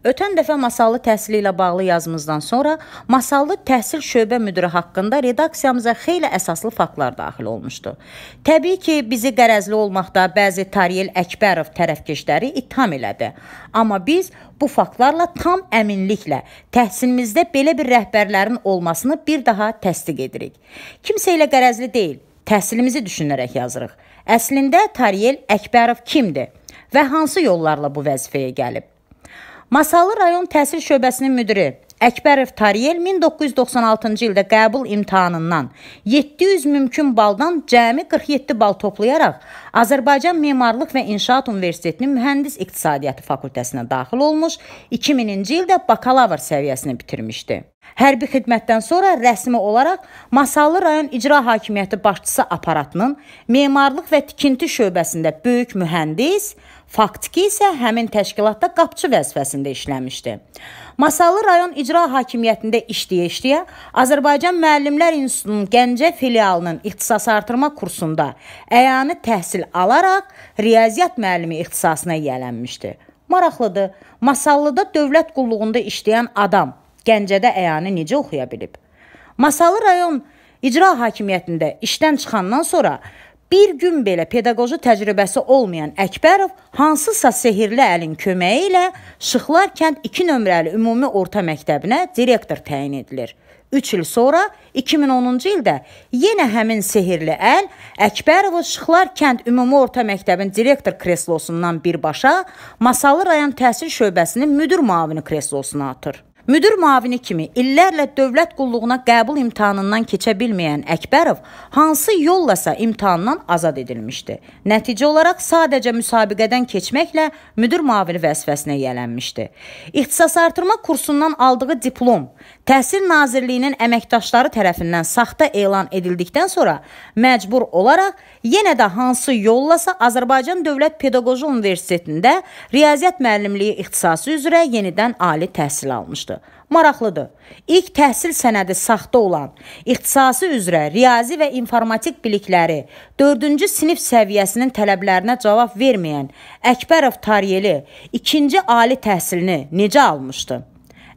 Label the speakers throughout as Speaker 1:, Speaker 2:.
Speaker 1: Ötən dəfə masallı təhsili ilə bağlı yazımızdan sonra masallı təhsil şöbə müdiri haqqında redaksiyamıza xeyli əsaslı faktlar daxil olmuşdu. Təbii ki, bizi qərəzli olmaqda bəzi Tariyel Əkbərov tərəfkeşləri ittiham elədi. Amma biz bu faktlarla tam əminliklə təhsilimizdə belə bir rəhbərlərin olmasını bir daha təsdiq edirik. Kimsə ilə qərəzli deyil, təhsilimizi düşünərək yazırıq. Əslində Tariyel Əkbərov kimdir və hansı yollarla bu vəzifəyə gəlib? Masallı rayon təhsil şöbəsinin müdiri Əkbərov Tariyel 1996-cı ildə qəbul imtahanından 700 mümkün baldan cəmi 47 bal toplayaraq Azərbaycan Memarlıq və İnşaat Universitetinin mühəndis iqtisadiyyatı fakültəsinə daxil olmuş, 2000-ci ildə bakalavr səviyyəsini bitirmişdi. Hərbi xidmətdən sonra rəsmi olaraq Masallı rayon İcra Hakimiyyəti başçısı aparatının memarlıq və tikinti şöbəsində böyük mühəndis, Faktiki isə həmin təşkilatda qapçı vəzifəsində işləmişdi. Masallı rayon icra hakimiyyətində işləyə-işləyə Azərbaycan Müəllimlər İnstitutunun Gəncə filialının ixtisas artırma kursunda əyani təhsil alaraq riyaziyyat müəllimi ixtisasına yiyələnmişdi. Maraqlıdır. Masallıda dövlət qulluğunda işləyən adam Gəncədə əyani necə oxuya bilib? Masallı rayon icra hakimiyyətində işdən çıxandan sonra Bir gün belə pedaqoji təcrübəsi olmayan Əkbərov hansısa sehrli əlin köməyi ilə Şıxlar kənd 2 nömrəli ümumi orta məktəbinə direktor təyin edilir. 3 il sonra 2010-cu ildə yenə həmin sehrli əl Əkbərovu Şıxlar kənd ümumi orta məktəbin direktor kreslosundan birbaşa Masallı rayon təhsil şöbəsinin müdir müavini kreslosuna atır. Müdir müavini kimi illərlə dövlət qulluğuna qəbul imtahanından keçə bilməyən Əkbərov hansı yollasa imtahandan azad edilmişdi. Nəticə olaraq sadəcə müsabiqədən keçməklə müdir müavini vəzifəsinə yiyələnmişdi. İxtisas artırma kursundan aldığı diplom Təhsil Nazirliyinin əməkdaşları tərəfindən saxta elan edildikdən sonra məcbur olaraq yenə də hansı yollasa Azərbaycan Dövlət Pedaqoji Universitetində riyaziyyat müəllimliyi ixtisası üzrə yenidən ali təhsil almışdı. Maraqlıdır. İlk təhsil sənədi saxta olan, ixtisası üzrə riyazi və informatik bilikləri 4-cü sinif səviyyəsinin tələblərinə cavab verməyən Əkbərov Tariyeli ikinci ali təhsilini necə almışdı?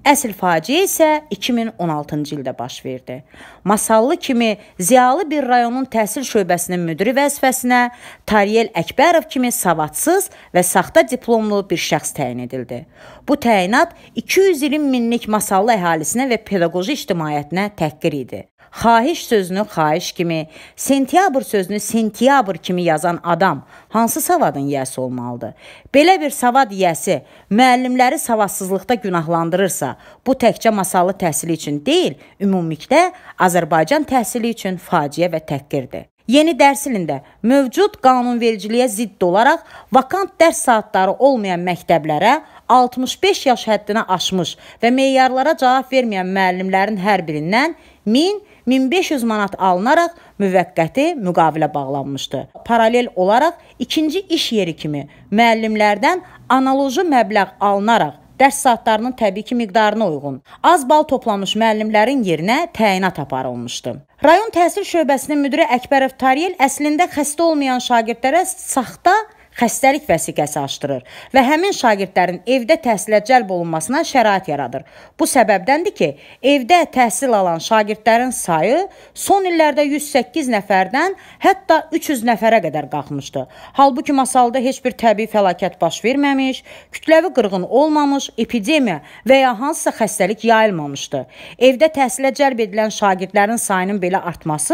Speaker 1: Əsl faciə isə 2016-cı ildə baş verdi. Masallı kimi ziyalı bir rayonun təhsil şöbəsinin müdiri vəzifəsinə Tariyel Əkbərov kimi savadsız və saxta diplomlu bir şəxs təyin edildi. Bu təyinat 200 ilin minlik masallı əhalisinə və pedaqoji ictimaiyyətinə təhqir idi. Xahiş sözünü xahiş kimi, sentyabr sözünü sentyabr kimi yazan adam hansı savadın yiyəsi olmalıdır? Belə bir savad yiyəsi müəllimləri savadsızlıqda günahlandırırsa, bu təkcə masallı təhsili üçün deyil, ümumilikdə Azərbaycan təhsili üçün faciə və təhqirdir. Yeni dərs ilində mövcud qanunvericiliyə zidd olaraq vakant dərs saatları olmayan məktəblərə 65 yaş həddini aşmış və meyarlara cavab verməyən müəllimlərin hər birindən 1000 1500 manat alınaraq müvəqqəti müqavilə bağlanmışdı. Paralel olaraq ikinci iş yeri kimi müəllimlərdən analoji məbləğ alınaraq dərs saatlarının təbii ki miqdarına uyğun az bal toplamış müəllimlərin yerinə təyinat aparılmışdı. Rayon təhsil şöbəsinin müdiri Əkbərov Tariyel əslində xəstə olmayan şagirdlərə saxta xəstəlik vəsiqəsi açdırır və həmin şagirdlərin evdə təhsilə cəlb olunmasına şərait yaradır. Bu səbəbdəndir ki, evdə təhsil alan şagirdlərin sayı son illərdə 108 nəfərdən hətta 300 nəfərə qədər qalxmışdı. Halbuki masalda heç bir təbii fəlakət baş verməmiş, kütləvi qırğın olmamış, epidemiya və ya hansısa xəstəlik yayılmamışdı. Evdə təhsilə cəlb edilən şagirdlərin sayının belə artması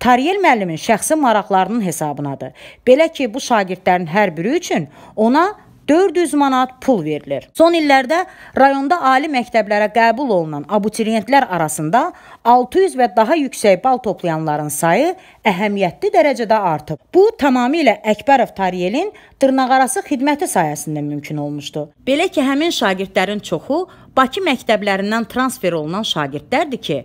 Speaker 1: Tariyel müəllimin şəxsi maraqlarının hesabınadır. Belə ki, bu şagirdlərin hər biri üçün ona 400 manat pul verilir. Son illərdə rayonda ali məktəblərə qəbul olunan abituriyentlər arasında 600 və daha yüksək bal toplayanların sayı əhəmiyyətli dərəcədə artıb. Bu tamamilə Əkbərov Tariyelin dırnaqarası xidməti sayəsində mümkün olmuşdu. Belə ki, həmin şagirdlərin çoxu Bakı məktəblərindən transfer olunan şagirdlərdir ki,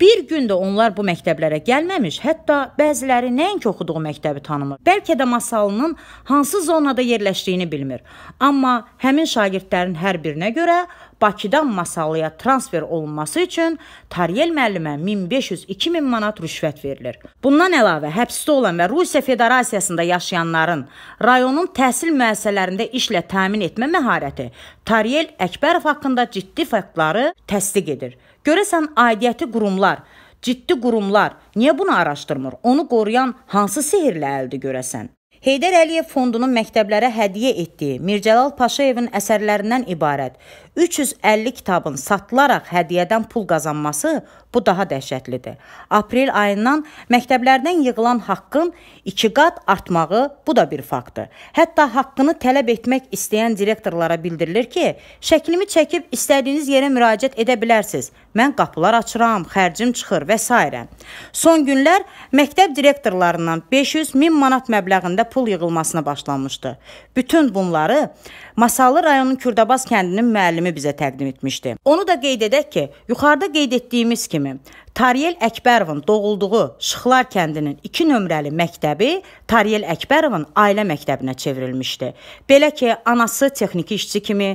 Speaker 1: Bir gün də onlar bu məktəblərə gəlməmiş, hətta bəziləri nəinki oxuduğu məktəbi tanımır, bəlkə də masalının hansı zonada yerləşdiyini bilmir. Amma həmin şagirdlərin hər birinə görə Bakıdan masalıya transfer olunması üçün Tariyel müəllimə 1500-2000 manat rüşvət verilir. Bundan əlavə həbsdə olan və Rusiya Federasiyasında yaşayanların rayonun təhsil müəssisələrində işlə təmin etmə məharəti Tariyel Əkbərov haqqında ciddi faktları təsdiq edir. Görəsən aidiyyəti qurumlar, ciddi qurumlar niyə bunu araşdırmır? Onu qoruyan hansı sehrlə əldə görəsən? Heydər Əliyev fondunun məktəblərə hədiyyə etdiyi Mircəlal Paşayevin əsərlərindən ibarət 350 kitabın satılaraq hədiyyədən pul qazanması bu daha dəhşətlidir. Aprel ayından məktəblərdən yığılan haqqın 2 qat artmağı bu da bir faktdır. Hətta haqqını tələb etmək istəyən direktorlara bildirilir ki, şəklimi çəkib istədiyiniz yerə müraciət edə bilərsiniz. Mən qapılar açıram, xərcim çıxır və s. Son günlər məktəb direktorlarından 500 min manat məbləğində pul yığılmasına başlanmışdı. Bütün bunları Masallı rayonunun Kürdəbaz kəndinin müəllimi bizə təqdim etmişdi. Onu da qeyd edək ki, yuxarıda qeyd etdiyimiz kimi Tariyel Əkbərovun doğulduğu Şıxlar kəndinin 2 nömrəli məktəbi Tariyel Əkbərovun ailə məktəbinə çevrilmişdi. Belə ki, anası texniki işçi kimi,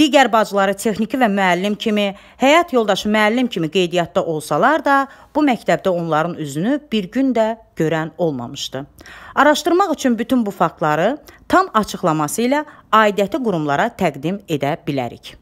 Speaker 1: Digər bacıları texniki və müəllim kimi, həyat yoldaşı müəllim kimi qeydiyyatda olsalar da, bu məktəbdə onların üzünü bir gün də görən olmamışdı. Araşdırmaq üçün bütün bu faktları tam açıqlaması ilə aidiyyəti qurumlara təqdim edə bilərik.